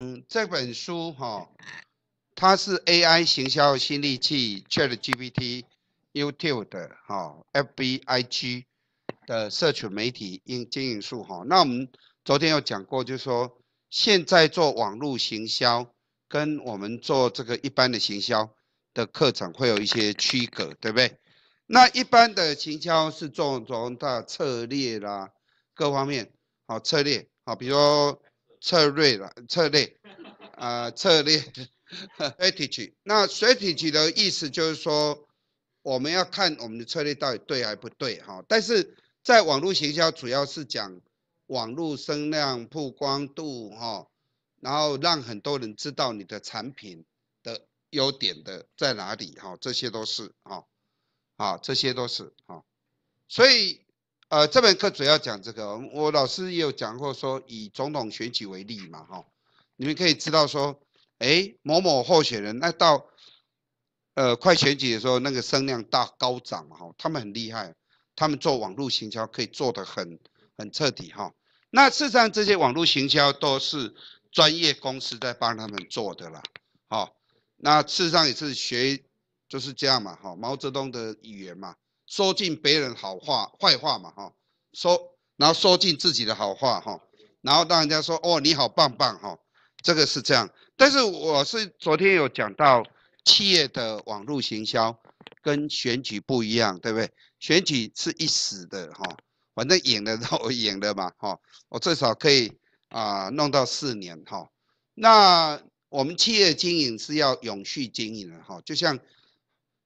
嗯，这本书哈，它是 AI 行销新利器 ChatGPT、YouTube 的哈 FBIG 的社群媒体经营术哈。那我们昨天有讲过，就是说现在做网络行销跟我们做这个一般的行销的课程会有一些区隔，对不对？那一般的行销是做从它策略啦各方面，好策略，好，比如。策略了策略啊策略，strategy。那 strategy 的意思就是说，我们要看我们的策略到底对还不对哈。但是在网络行销主要是讲网络声量、曝光度哈，然后让很多人知道你的产品的优点的在哪里哈，这些都是哈，啊这些都是哈，所以。呃，这门课主要讲这个，我老师也有讲过，说以总统选举为例嘛，哈，你们可以知道说，哎，某某候选人，那到，呃，快选举的时候，那个声量大高涨嘛，哈，他们很厉害，他们做网络行销可以做的很很彻底，哈，那事实上这些网络行销都是专业公司在帮他们做的啦，哈，那事实上也是学就是这样嘛，哈，毛泽东的语言嘛。说尽别人好话、坏话嘛，哈，说，然后说尽自己的好话，哈，然后让人家说，哦，你好棒棒，哈，这个是这样。但是我是昨天有讲到企业的网络行销跟选举不一样，对不对？选举是一时的，哈，反正赢了都赢了嘛，哈，我最少可以啊弄到四年，哈。那我们企业经营是要永续经营的，哈，就像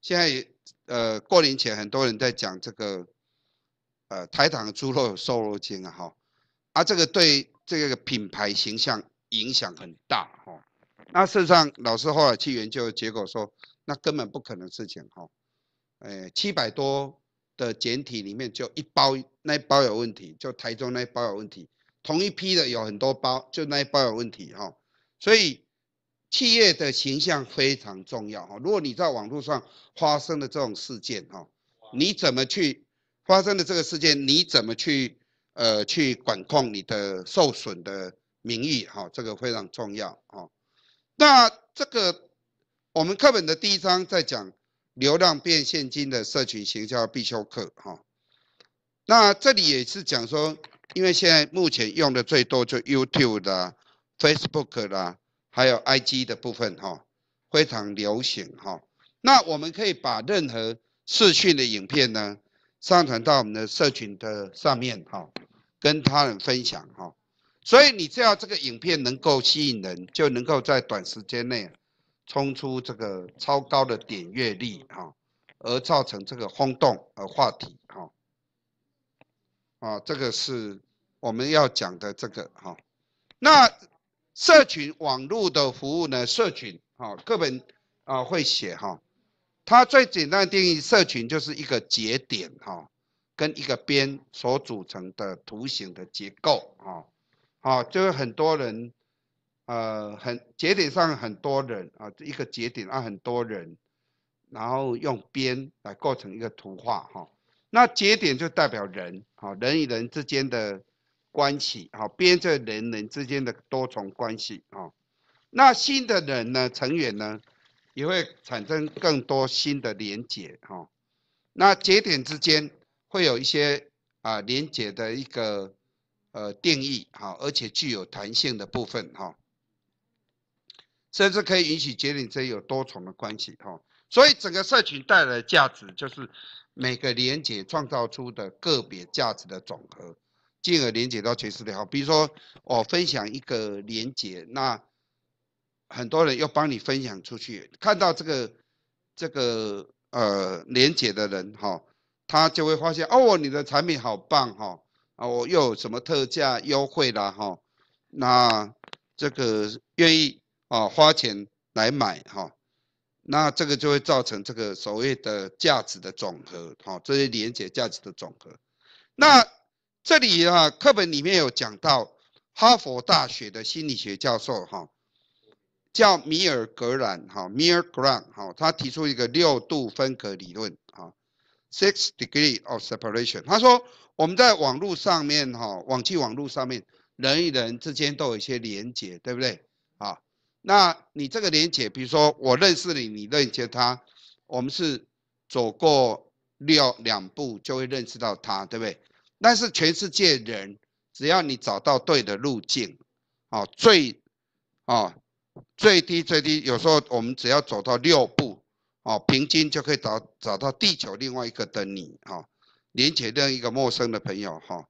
现在。呃，过年前很多人在讲这个，呃，台糖猪肉瘦肉精啊，哈，啊，这个对这个品牌形象影响很大，哈。那事实上，老师后来去研究，结果说那根本不可能事情，哈。哎，七百多的简体里面就一包，那一包有问题，就台中那一包有问题，同一批的有很多包，就那一包有问题，哈。所以。企业的形象非常重要哈。如果你在网络上发生了这种事件哈，你怎么去发生的这个事件？你怎么去呃去管控你的受损的名誉哈？这个非常重要哈。那这个我们课本的第一章在讲流量变现金的社群形销必修课哈。那这里也是讲说，因为现在目前用的最多就 YouTube 啦、Facebook 啦。还有 I G 的部分哈，非常流行哈。那我们可以把任何视讯的影片呢，上传到我们的社群的上面哈，跟他人分享哈。所以你只要这个影片能够吸引人，就能够在短时间内冲出这个超高的点阅率哈，而造成这个轰动和话题哈。啊，这个是我们要讲的这个哈。那社群网络的服务呢？社群，啊，课本啊会写哈，它最简单的定义，社群就是一个节点哈跟一个边所组成的图形的结构啊，啊就是很多人，呃很节点上很多人啊，一个节点啊很多人，然后用边来构成一个图画哈，那节点就代表人，好人与人之间的。关系啊，编织人人之间的多重关系啊。那新的人呢，成员呢，也会产生更多新的连接哈。那节点之间会有一些啊连接的一个呃定义哈，而且具有弹性的部分哈，甚至可以允许节点间有多重的关系哈。所以整个社群带来的价值，就是每个连接创造出的个别价值的总和。进而连接到全世界哈，比如说我分享一个连接，那很多人要帮你分享出去，看到这个这个呃连接的人哈，他就会发现哦，你的产品好棒哈，啊我又有什么特价优惠啦哈，那这个愿意啊花钱来买哈，那这个就会造成这个所谓的价值的总和哈，这些连接价值的总和，那。这里啊，课本里面有讲到哈佛大学的心理学教授哈，叫米尔格兰哈 m i r g r a n 哈，他提出一个六度分隔理论哈，Six Degree of Separation。他说我们在网络上面哈，网际网络上面人与人之间都有一些连结，对不对？啊，那你这个连结，比如说我认识你，你认识他，我们是走过六两步就会认识到他，对不对？但是全世界人，只要你找到对的路径，啊最，啊最低最低，有时候我们只要走到六步，啊平均就可以找找到地球另外一个的你，哈，连接另一个陌生的朋友，哈，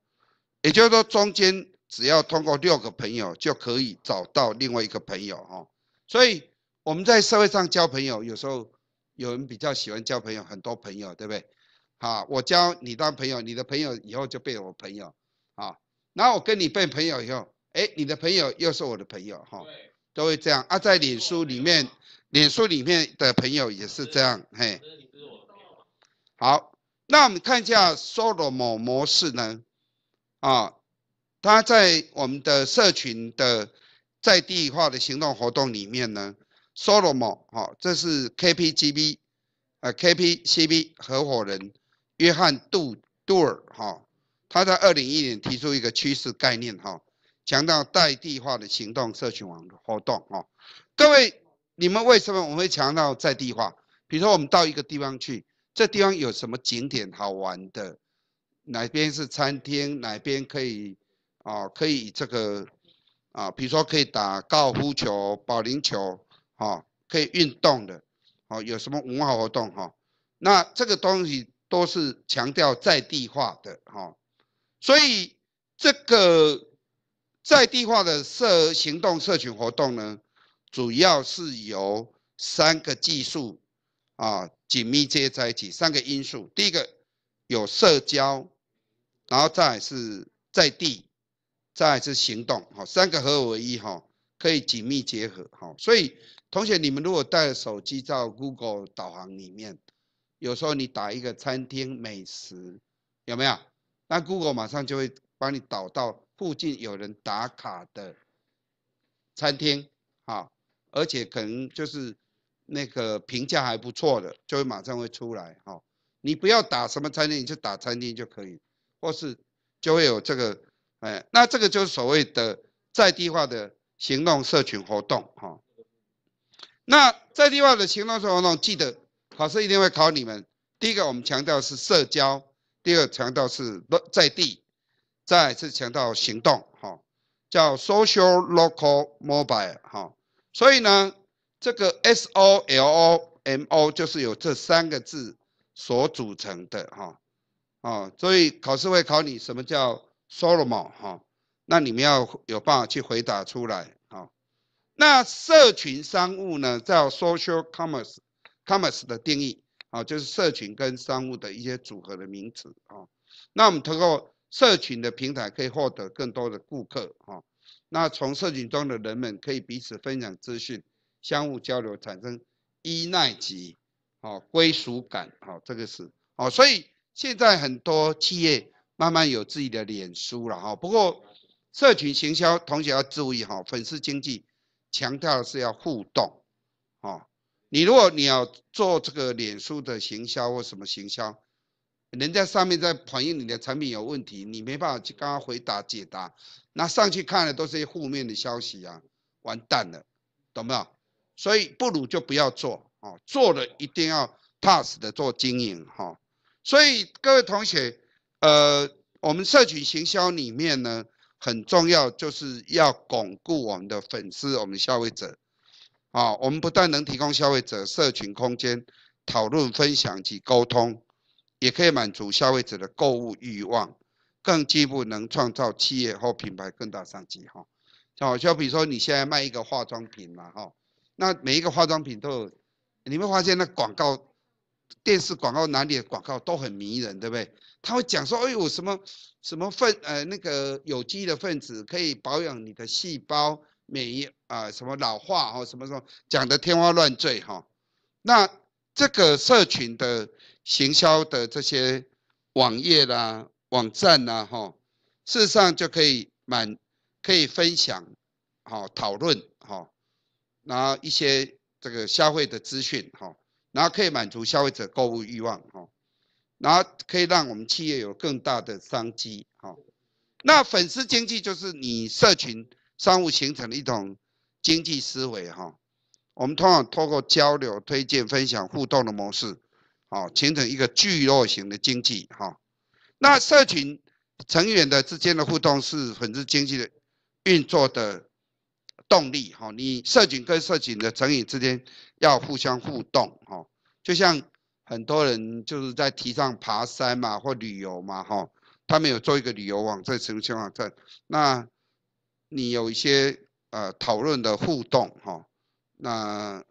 也就是说中间只要通过六个朋友就可以找到另外一个朋友，哈，所以我们在社会上交朋友，有时候有人比较喜欢交朋友，很多朋友，对不对？啊，我交你当朋友，你的朋友以后就变我朋友，啊，然后我跟你变朋友以后，哎，你的朋友又是我的朋友，哈，都会这样。啊，在脸书里面，脸书里面的朋友也是这样，嘿。好，那我们看一下 s o l o m o 模式呢，啊，他在我们的社群的在地化的行动活动里面呢 s o l o m o 好，这是 KPGB，呃，KPCB 合伙人。约翰杜杜尔哈，他在二零一年提出一个趋势概念哈，强调代地化的行动社群网活动哈。各位，你们为什么我们会强调在地化？比如说，我们到一个地方去，这地方有什么景点好玩的？哪边是餐厅？哪边可以啊？可以这个啊？比如说可以打高尔夫球、保龄球啊？可以运动的？哦，有什么文化活动哈？那这个东西。都是强调在地化的哈，所以这个在地化的社行动社群活动呢，主要是由三个技术啊紧密接在一起，三个因素。第一个有社交，然后再是在地，再是行动哈，三个合而为一哈，可以紧密结合哈。所以同学你们如果带手机到 Google 导航里面。有时候你打一个餐厅美食，有没有？那 Google 马上就会帮你导到附近有人打卡的餐厅，好，而且可能就是那个评价还不错的，就会马上会出来。哈，你不要打什么餐厅，你就打餐厅就可以，或是就会有这个，哎，那这个就是所谓的在地化的行动社群活动，哈。那在地化的行动社群活动，记得。考试一定会考你们。第一个，我们强调是社交；第二，强调是在地；再次强调行动，哈，叫 social local mobile，哈。所以呢，这个 S O L O M O 就是有这三个字所组成的，哈，哦，所以考试会考你什么叫 S O L O M O，哈，那你们要有办法去回答出来，哈。那社群商务呢，叫 social commerce。Commerce 的定义啊，就是社群跟商务的一些组合的名词啊。那我们通过社群的平台可以获得更多的顾客啊。那从社群中的人们可以彼此分享资讯，相互交流，产生依赖及啊归属感啊。这个是啊，所以现在很多企业慢慢有自己的脸书了哈。不过社群行销同学要注意哈，粉丝经济强调是要互动。你如果你要做这个脸书的行销或什么行销，人家上面在反映你的产品有问题，你没办法去跟他回答解答，那上去看的都是一些负面的消息啊，完蛋了，懂没有？所以不如就不要做哦，做了一定要踏实的做经营哈。所以各位同学，呃，我们社群行销里面呢，很重要就是要巩固我们的粉丝，我们消费者。啊，我们不但能提供消费者社群空间讨论、分享及沟通，也可以满足消费者的购物欲望，更进一步能创造企业或品牌更大商机。哈，好，就比如说你现在卖一个化妆品嘛，哈，那每一个化妆品都有，你会发现那广告、电视广告、哪里的广告都很迷人，对不对？他会讲说，哎呦，什么什么分，呃，那个有机的分子可以保养你的细胞。免疫啊，什么老化哈，什么什么讲的天花乱坠哈，那这个社群的行销的这些网页啦、网站啦哈，事实上就可以满可以分享好讨论哈，然后一些这个消费的资讯哈，然后可以满足消费者购物欲望哈，然后可以让我们企业有更大的商机哈，那粉丝经济就是你社群。商务形成了一种经济思维哈，我们通常通过交流、推荐、分享、互动的模式，好，形成一个聚落型的经济哈。那社群成员的之间的互动是粉丝经济的运作的动力哈。你社群跟社群的成员之间要互相互动哈，就像很多人就是在提倡爬山嘛或旅游嘛哈，他们有做一个旅游网在城情况站那。你有一些呃讨论的互动哈，那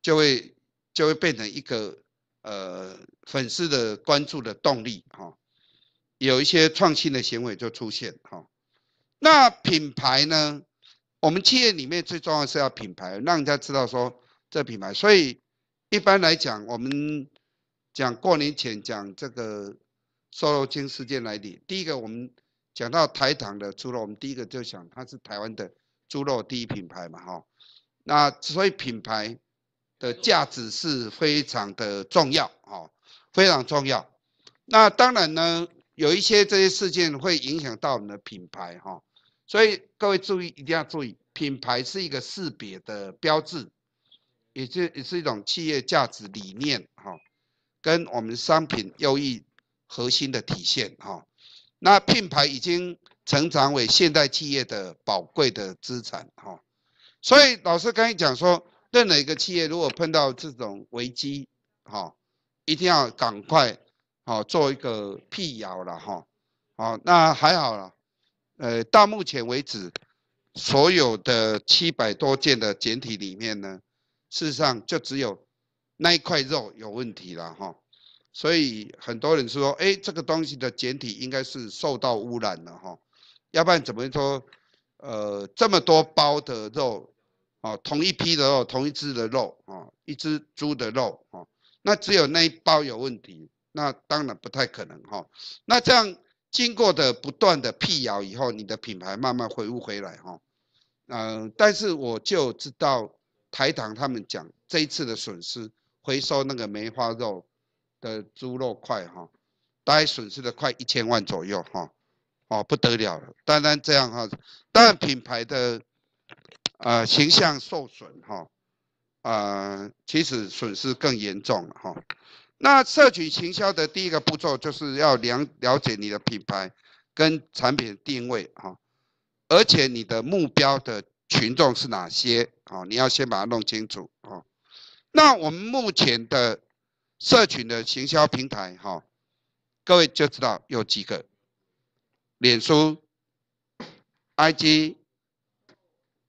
就会就会变成一个呃粉丝的关注的动力哈，有一些创新的行为就出现哈。那品牌呢，我们企业里面最重要是要品牌，让人家知道说这品牌。所以一般来讲，我们讲过年前讲这个瘦肉精事件来临，第一个我们。讲到台糖的猪肉，我们第一个就想它是台湾的猪肉第一品牌嘛，哈，那所以品牌的价值是非常的重要，哈，非常重要。那当然呢，有一些这些事件会影响到我们的品牌，哈，所以各位注意一定要注意，品牌是一个识别的标志，也是也是一种企业价值理念，哈，跟我们商品优异核心的体现，哈。那品牌已经成长为现代企业的宝贵的资产，哈。所以老师刚才讲说，任何一个企业如果碰到这种危机，哈，一定要赶快，好做一个辟谣了，哈。好，那还好了，呃，到目前为止，所有的七百多件的简体里面呢，事实上就只有那一块肉有问题了，哈。所以很多人说，哎，这个东西的简体应该是受到污染了哈，要不然怎么说？呃，这么多包的肉，哦，同一批的肉，同一只的肉，哦，一只猪的肉，哦，那只有那一包有问题，那当然不太可能哈。那这样经过的不断的辟谣以后，你的品牌慢慢恢复回来哈。嗯，但是我就知道台糖他们讲这一次的损失，回收那个梅花肉。的猪肉块哈，大概损失了快一千万左右哈，哦不得了了，当然这样哈，当然品牌的呃形象受损哈，呃其实损失更严重了哈。那社群行销的第一个步骤就是要了了解你的品牌跟产品定位哈，而且你的目标的群众是哪些啊？你要先把它弄清楚啊。那我们目前的。社群的行销平台哈，各位就知道有几个，脸书、IG、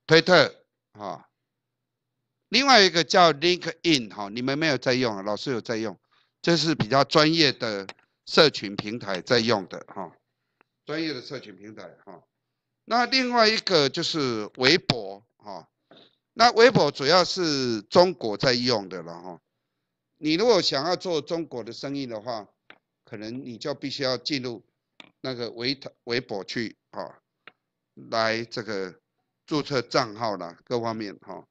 推特哈，另外一个叫 LinkedIn 哈，你们没有在用，老师有在用，这是比较专业的社群平台在用的哈，专业的社群平台哈，那另外一个就是微博哈，那微博主要是中国在用的了哈。你如果想要做中国的生意的话，可能你就必须要进入那个微微博去啊，来这个注册账号啦，各方面哈。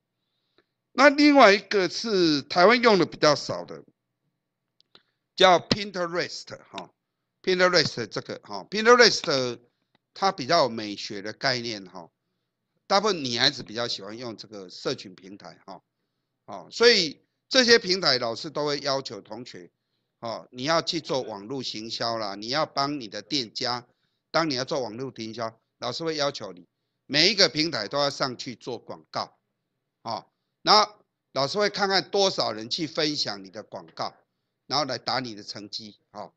那另外一个是台湾用的比较少的，叫 Pinterest 哈，Pinterest 这个哈，Pinterest 它比较有美学的概念哈，大部分女孩子比较喜欢用这个社群平台哈，哦，所以。这些平台老师都会要求同学，哦，你要去做网络行销了，你要帮你的店家。当你要做网络行销，老师会要求你每一个平台都要上去做广告，哦，然后老师会看看多少人去分享你的广告，然后来打你的成绩，哦，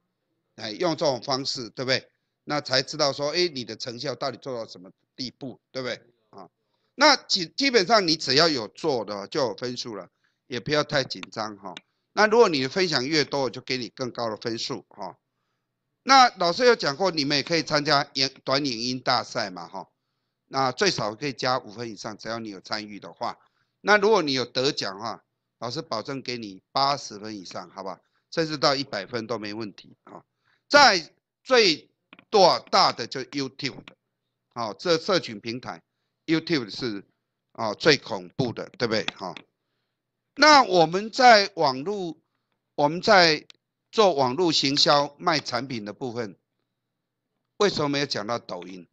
来用这种方式，对不对？那才知道说，哎，你的成效到底做到什么地步，对不对？啊，那基基本上你只要有做的就有分数了。也不要太紧张哈。那如果你分享越多，我就给你更高的分数哈。那老师有讲过，你们也可以参加演短影音大赛嘛哈。那最少可以加五分以上，只要你有参与的话。那如果你有得奖的话，老师保证给你八十分以上，好吧？甚至到一百分都没问题啊。在最多大的就 YouTube，啊，这社群平台 YouTube 是啊最恐怖的，对不对哈？那我们在网络，我们在做网络行销卖产品的部分，为什么没有讲到抖音？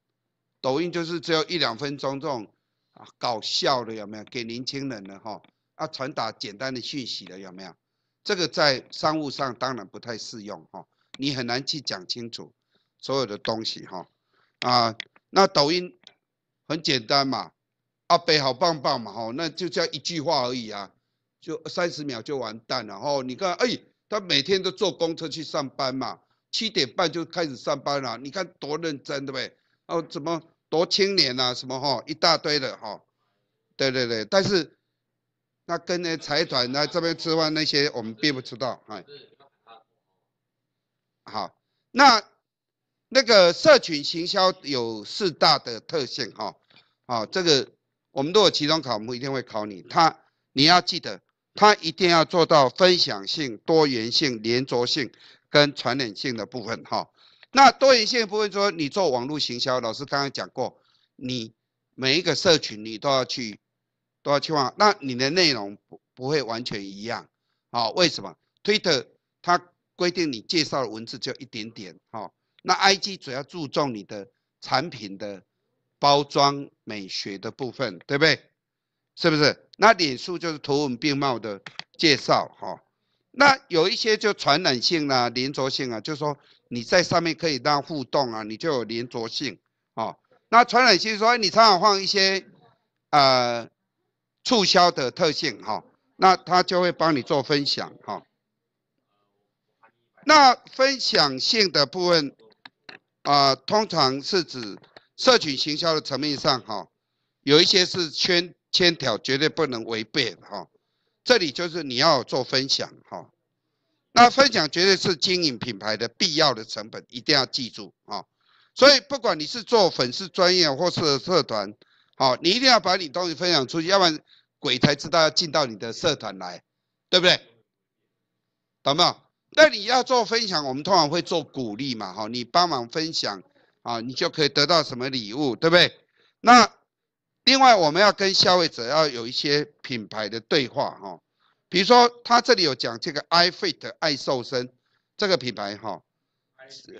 抖音就是只有一两分钟这种啊搞笑的有没有？给年轻人的哈，要传达简单的讯息的有没有？这个在商务上当然不太适用哈，你很难去讲清楚所有的东西哈啊。那抖音很简单嘛，阿北好棒棒嘛哈，那就叫一句话而已啊。就三十秒就完蛋了哈！你看，哎，他每天都坐公车去上班嘛，七点半就开始上班了，你看多认真，对不对？哦，怎么多青年啊，什么哈，一大堆的哈。对对对，但是那跟那财团那这边之外那些，我们并不知道哎。好，那那个社群行销有四大的特性哈。啊，这个我们都有期中考，我们一定会考你，他你要记得。它一定要做到分享性、多元性、连着性跟传染性的部分哈。那多元性部分说，你做网络营销，老师刚刚讲过，你每一个社群你都要去，都要去往，那你的内容不不会完全一样啊？为什么？Twitter 它规定你介绍的文字就一点点哈。那 IG 主要注重你的产品的包装美学的部分，对不对？是不是？那脸书就是图文并茂的介绍哈。那有一些就传染性啊，连着性啊，就是说你在上面可以让互动啊，你就有连着性啊。那传染性说你常常放一些呃促销的特性哈，那他就会帮你做分享哈。那分享性的部分啊，通常是指社群行销的层面上哈，有一些是圈。千条绝对不能违背哈，这里就是你要做分享哈，那分享绝对是经营品牌的必要的成本，一定要记住啊。所以不管你是做粉丝专业或是社团，好，你一定要把你东西分享出去，要不然鬼才知道要进到你的社团来，对不对？懂没有？那你要做分享，我们通常会做鼓励嘛，哈，你帮忙分享啊，你就可以得到什么礼物，对不对？那。另外，我们要跟消费者要有一些品牌的对话哈，比如说他这里有讲这个 iFit 爱瘦身这个品牌哈，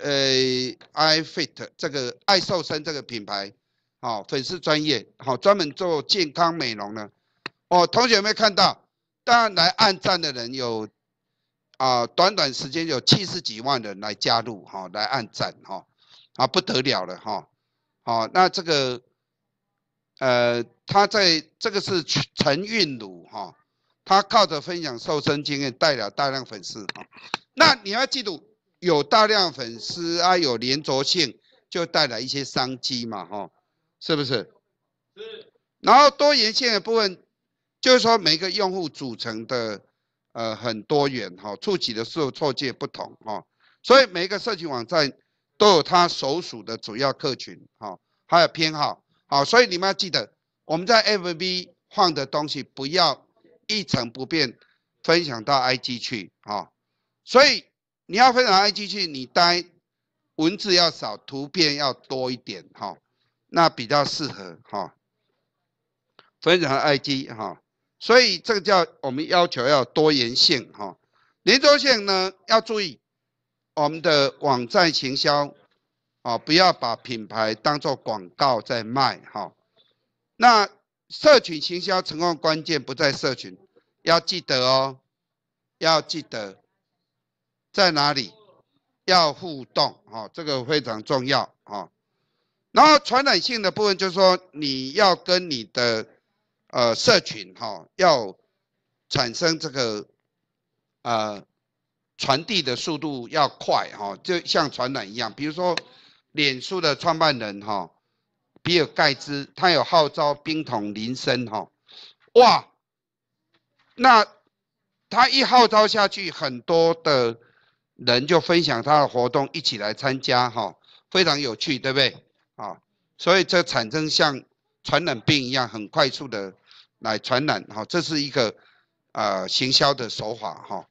呃 iFit 这个爱瘦身这个品牌，好，粉丝专业好，专门做健康美容的。哦，同学有没有看到？当然来按赞的人有啊，短短时间有七十几万人来加入哈，来按赞哈，啊，不得了了哈，好，那这个。呃，他在这个是陈韵如哈，他靠着分享瘦身经验，带了大量粉丝哈。那你要记住，有大量粉丝啊，有连着性，就带来一些商机嘛哈，是不是？是。然后多元性的部分，就是说每个用户组成的呃很多元哈，触及的受错界不同哈，所以每一个社群网站都有它所属的主要客群哈，还有偏好。好，所以你们要记得，我们在 FB 换的东西不要一成不变，分享到 IG 去。啊。所以你要分享 IG 去，你待文字要少，图片要多一点。哈，那比较适合。哈，分享 IG 哈，所以这个叫我们要求要多元性。哈，连州性呢要注意我们的网站行销。哦，不要把品牌当做广告在卖哈。那社群行销成功关键不在社群，要记得哦，要记得在哪里要互动哈，这个非常重要哈。然后传染性的部分就是说，你要跟你的呃社群哈，要产生这个呃传递的速度要快哈，就像传染一样，比如说。脸书的创办人哈，比尔盖茨，他有号召冰桶铃声哈，哇，那他一号召下去，很多的人就分享他的活动，一起来参加哈，非常有趣，对不对啊？所以这产生像传染病一样很快速的来传染哈，这是一个呃行销的手法哈。